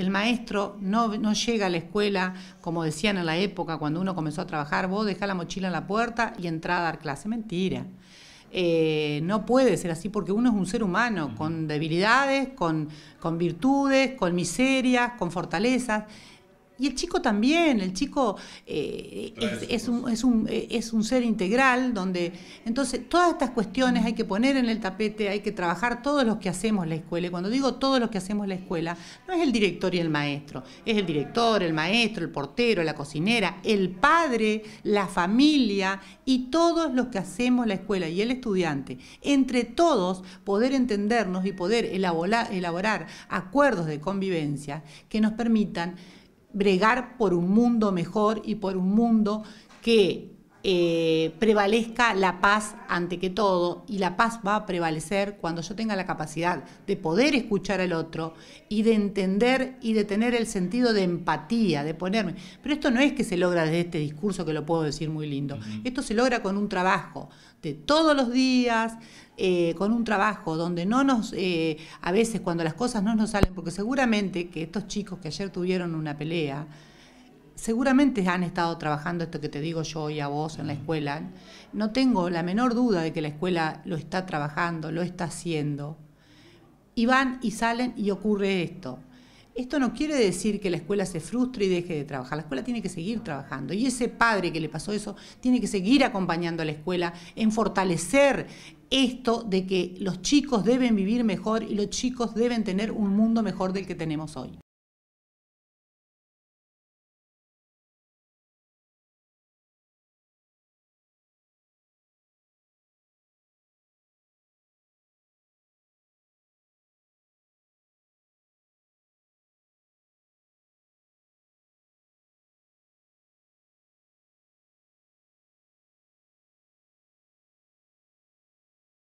El maestro no, llega a la escuela, como decían en la época cuando uno comenzó a trabajar, vos dejá la mochila en la puerta y entrá a dar clase. Mentira. Eh, no puede ser así porque uno es un ser humano con debilidades, con, con virtudes, con miserias, con fortalezas y el chico también, el chico eh, es, un, ser integral, donde entonces todas estas cuestiones hay que poner en el tapete, hay que trabajar todos los que hacemos la escuela. Y cuando digo todos los que hacemos la escuela, no es el director y el maestro, es el director, el maestro, el portero, la cocinera, el padre, la familia y todos los que hacemos la escuela y el estudiante. Entre todos poder entendernos y poder elaborar acuerdos de convivencia que nos permitan bregar por un mundo mejor y por un mundo que eh, prevalezca la paz ante que todo y la paz va a prevalecer cuando yo tenga la capacidad de poder escuchar al otro y de entender y de tener el sentido de empatía, de ponerme. Pero esto no es que se logra desde este discurso que lo puedo decir muy lindo, esto se logra con un trabajo de todos los días, eh, con un trabajo donde no nos, eh, a veces cuando las cosas no nos salen, porque seguramente que estos chicos que ayer tuvieron una pelea, seguramente han estado trabajando esto que te digo yo y a vos en la escuela. No tengo la menor duda de que la escuela lo está trabajando, lo está haciendo. Y van y salen y ocurre esto. Esto no quiere decir que la escuela se frustre y deje de trabajar. La escuela tiene que seguir trabajando. Y ese padre que le pasó eso tiene que seguir acompañando a la escuela en fortalecer esto de que los chicos deben vivir mejor y los chicos deben tener un mundo mejor del que tenemos hoy.